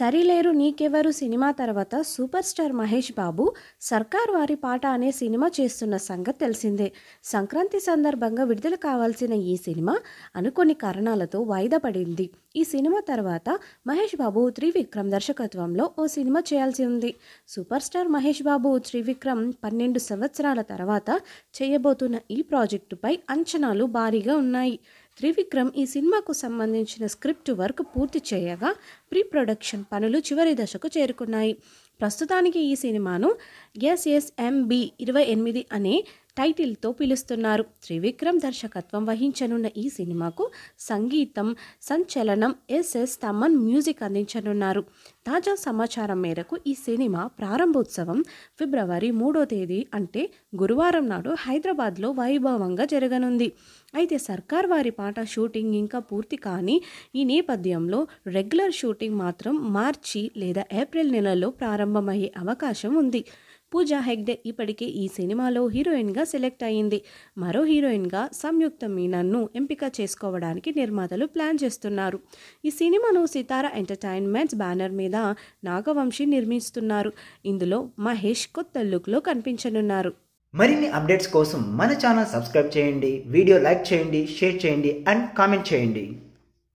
సరిలేరు నీకెవరు సినిమా తర్వాత super star Mahesh బాబు సర్కార్ వారి పాట అనే సినిమా చేస్తున్న సంగతి తెలిసిందే సంక్రాంతి సందర్భంగా విడుదల కావాల్సిన ఈ సినిమా అనుకోని కారణాలతో వాయిదా పడింది ఈ సినిమా తర్వాత మహేష్ బాబు త్రివిక్రమ్ దర్శకత్వంలో ఓ సినిమా చేయాల్సి ఉంది సూపర్ స్టార్ మహేష్ బాబు త్రివిక్రమ్ పన్నెండు సంవత్సరాల తర్వాత చేయబోతున్న ఈ ప్రాజెక్టుపై అంచనాలు భారీగా ఉన్నాయి త్రివిక్రమ్ ఈ సినిమాకు సంబంధించిన స్క్రిప్ట్ వర్క్ పూర్తి చేయగా ప్రీ ప్రొడక్షన్ పనులు చివరి దశకు చేరుకున్నాయి ప్రస్తుతానికి ఈ సినిమాను ఎస్ఎస్ఎంబి ఇరవై ఎనిమిది అనే టైటిల్తో పిలుస్తున్నారు త్రివిక్రమ్ దర్శకత్వం వహించనున్న ఈ సినిమాకు సంగీతం సంచలనం ఎస్ఎస్ తమన్ మ్యూజిక్ అందించనున్నారు తాజా సమాచారం మేరకు ఈ సినిమా ప్రారంభోత్సవం ఫిబ్రవరి మూడో తేదీ అంటే గురువారం నాడు హైదరాబాద్లో వైభవంగా జరగనుంది అయితే సర్కార్ వారి పాట షూటింగ్ ఇంకా పూర్తి కానీ ఈ నేపథ్యంలో రెగ్యులర్ షూటింగ్ మాత్రం మార్చి లేదా ఏప్రిల్ నెలలో ప్రారంభమయ్యే అవకాశం ఉంది పూజా హెగ్డే ఇప్పటికే ఈ సినిమాలో హీరోయిన్గా సెలెక్ట్ అయ్యింది మరో హీరోయిన్గా సంయుక్త మీనన్ను ఎంపిక చేసుకోవడానికి నిర్మాతలు ప్లాన్ చేస్తున్నారు ఈ సినిమాను సితారా ఎంటర్టైన్మెంట్స్ బ్యానర్ మీద నాగవంశీ నిర్మిస్తున్నారు ఇందులో మహేష్ కొత్త లుక్లో కనిపించనున్నారు మరిన్ని అప్డేట్స్ కోసం మన ఛానల్ సబ్స్క్రైబ్ చేయండి వీడియో లైక్ చేయండి షేర్ చేయండి అండ్ కామెంట్ చేయండి